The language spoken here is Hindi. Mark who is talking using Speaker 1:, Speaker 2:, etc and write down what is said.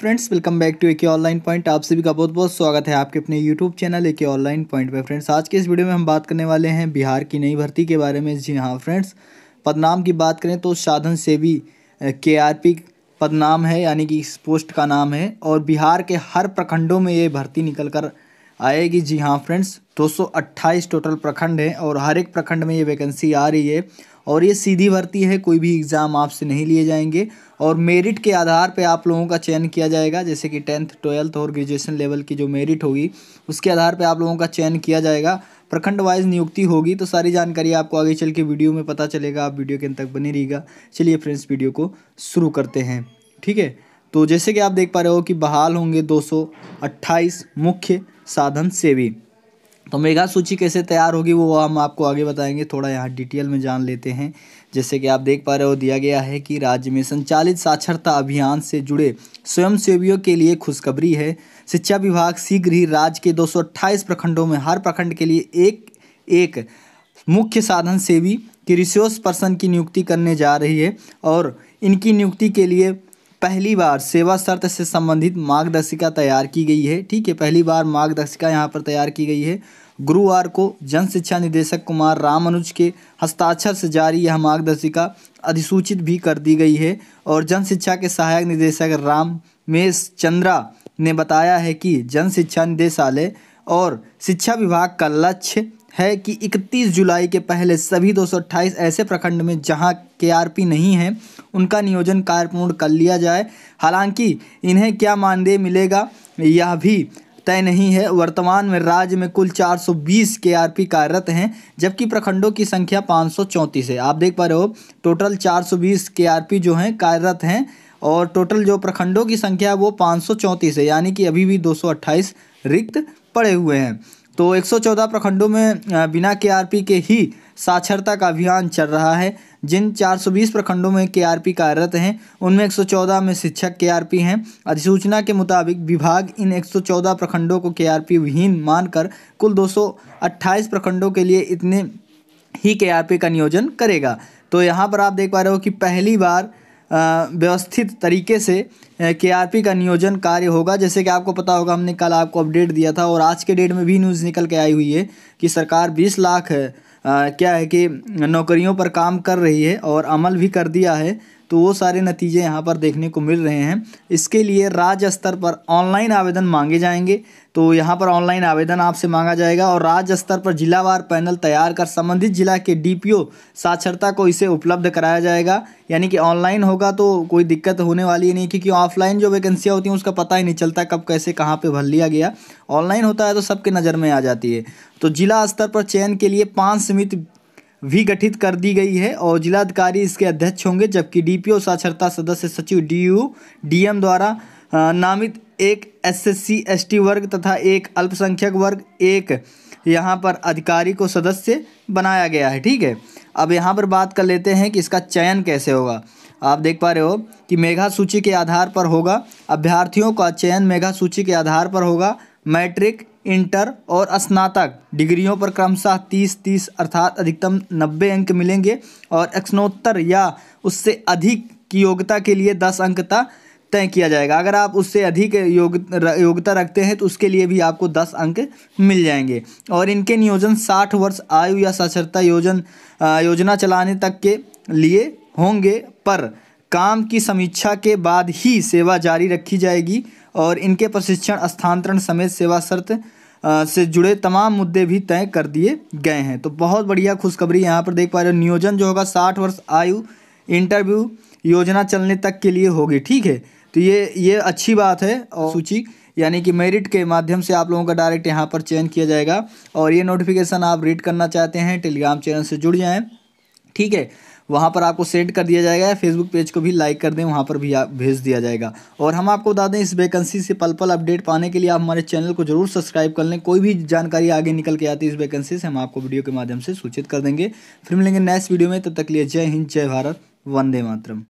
Speaker 1: फ्रेंड्स वेलकम बैक टू के ऑनलाइन पॉइंट आप सभी का बहुत बहुत स्वागत है आपके अपने यूट्यूब चैनल के ऑनलाइन पॉइंट पर फ्रेंड्स आज के इस वीडियो में हम बात करने वाले हैं बिहार की नई भर्ती के बारे में जी हाँ फ्रेंड्स पदनाम की बात करें तो साधन सेवी के आर पी पदनाम है यानी कि इस पोस्ट का नाम है और बिहार के हर प्रखंडों में ये भर्ती निकल कर आएगी जी हाँ फ्रेंड्स अट्ठाईस टोटल प्रखंड हैं और हर एक प्रखंड में ये वैकेंसी आ रही है और ये सीधी भर्ती है कोई भी एग्ज़ाम आपसे नहीं लिए जाएंगे और मेरिट के आधार पे आप लोगों का चयन किया जाएगा जैसे कि टेंथ ट्वेल्थ और ग्रेजुएशन लेवल की जो मेरिट होगी उसके आधार पे आप लोगों का चयन किया जाएगा प्रखंड वाइज नियुक्ति होगी तो सारी जानकारी आपको आगे चल के वीडियो में पता चलेगा आप वीडियो के अंत तक बनी रहेगा चलिए फ्रेंड्स वीडियो को शुरू करते हैं ठीक है तो जैसे कि आप देख पा रहे हो कि बहाल होंगे दो मुख्य साधन सेवी तो मेगा सूची कैसे तैयार होगी वो हम आपको आगे बताएंगे थोड़ा यहाँ डिटेल में जान लेते हैं जैसे कि आप देख पा रहे हो दिया गया है कि राज्य में संचालित साक्षरता अभियान से जुड़े स्वयंसेवियों के लिए खुशखबरी है शिक्षा विभाग शीघ्र ही राज्य के दो प्रखंडों में हर प्रखंड के लिए एक एक मुख्य साधन सेवी की रिसोर्स पर्सन की नियुक्ति करने जा रही है और इनकी नियुक्ति के लिए पहली बार सेवा शर्त से संबंधित मार्गदर्शिका तैयार की गई है ठीक है पहली बार मार्गदर्शिका यहाँ पर तैयार की गई है गुरुवार को जन शिक्षा निदेशक कुमार राम अनुज के हस्ताक्षर से जारी यह मार्गदर्शिका अधिसूचित भी कर दी गई है और जन शिक्षा के सहायक निदेशक राम चंद्रा ने बताया है कि जन शिक्षा निदेशालय और शिक्षा विभाग का लक्ष्य है कि 31 जुलाई के पहले सभी 228 ऐसे प्रखंड में जहां के नहीं है उनका नियोजन कार्य पूर्ण कर लिया जाए हालांकि इन्हें क्या मानदेय मिलेगा यह भी तय नहीं है वर्तमान में राज्य में कुल 420 पी कार्यरत हैं जबकि प्रखंडों की संख्या पाँच है आप देख पा रहे हो टोटल 420 पी जो हैं कार्यरत हैं और टोटल जो प्रखंडों की संख्या है वो पाँच है यानी कि अभी भी 228 रिक्त पड़े हुए हैं तो 114 प्रखंडों में बिना केआरपी के ही साक्षरता का अभियान चल रहा है जिन 420 प्रखंडों में केआरपी कार्यरत हैं उनमें 114 में शिक्षक केआरपी हैं अधिसूचना के मुताबिक विभाग इन 114 प्रखंडों को केआरपी विहीन मानकर कुल 228 प्रखंडों के लिए इतने ही केआरपी का नियोजन करेगा तो यहाँ पर आप देख पा रहे हो कि पहली बार व्यवस्थित तरीके से के का नियोजन कार्य होगा जैसे कि आपको पता होगा हमने कल आपको अपडेट दिया था और आज के डेट में भी न्यूज़ निकल के आई हुई है कि सरकार बीस लाख है, आ, क्या है कि नौकरियों पर काम कर रही है और अमल भी कर दिया है तो वो सारे नतीजे यहाँ पर देखने को मिल रहे हैं इसके लिए राज्य स्तर पर ऑनलाइन आवेदन मांगे जाएंगे तो यहाँ पर ऑनलाइन आवेदन आपसे मांगा जाएगा और राज्य स्तर पर जिलावार पैनल तैयार कर संबंधित जिला के डीपीओ साक्षरता को इसे उपलब्ध कराया जाएगा यानी कि ऑनलाइन होगा तो कोई दिक्कत होने वाली नहीं क्योंकि ऑफलाइन जो वैकेंसियाँ होती हैं उसका पता ही नहीं चलता कब कैसे कहाँ पर भर लिया गया ऑनलाइन होता है तो सबके नज़र में आ जाती है तो जिला स्तर पर चयन के लिए पाँच समिति भी गठित कर दी गई है और जिलाधिकारी इसके अध्यक्ष होंगे जबकि डीपीओ साक्षरता सदस्य सचिव डीयू डीएम द्वारा नामित एक एसएससी एसटी वर्ग तथा एक अल्पसंख्यक वर्ग एक यहाँ पर अधिकारी को सदस्य बनाया गया है ठीक है अब यहाँ पर बात कर लेते हैं कि इसका चयन कैसे होगा आप देख पा रहे हो कि मेघा सूची के आधार पर होगा अभ्यर्थियों का चयन मेघा सूची के आधार पर होगा मैट्रिक इंटर और स्नातक डिग्रियों पर क्रमशः तीस तीस अर्थात अधिकतम नब्बे अंक मिलेंगे और स्नोत्तर या उससे अधिक की योग्यता के लिए दस अंक तक तय किया जाएगा अगर आप उससे अधिक योग योग्यता रखते हैं तो उसके लिए भी आपको दस अंक मिल जाएंगे और इनके नियोजन साठ वर्ष आयु या साक्षरता योजन योजना चलाने तक के लिए होंगे पर काम की समीक्षा के बाद ही सेवा जारी रखी जाएगी और इनके प्रशिक्षण स्थानांतरण समेत सेवा शर्त से जुड़े तमाम मुद्दे भी तय कर दिए गए हैं तो बहुत बढ़िया खुशखबरी यहाँ पर देख पा रहे हो नियोजन जो होगा साठ वर्ष आयु इंटरव्यू योजना चलने तक के लिए होगी ठीक है तो ये ये अच्छी बात है और सूची यानी कि मेरिट के माध्यम से आप लोगों का डायरेक्ट यहाँ पर चेंज किया जाएगा और ये नोटिफिकेशन आप रीड करना चाहते हैं टेलीग्राम चैनल से जुड़ जाएँ ठीक है वहाँ पर आपको सेंड कर दिया जाएगा या फेसबुक पेज को भी लाइक कर दें वहाँ पर भी भेज दिया जाएगा और हम आपको बता दें इस वैकेंसी से पल पल अपडेट पाने के लिए आप हमारे चैनल को जरूर सब्सक्राइब कर लें कोई भी जानकारी आगे निकल के आती है इस वैकेंसी से हम आपको वीडियो के माध्यम से सूचित कर देंगे फिर मिलेंगे नेक्स्ट वीडियो में तब तक लिए जय हिंद जय भारत वंदे मातरम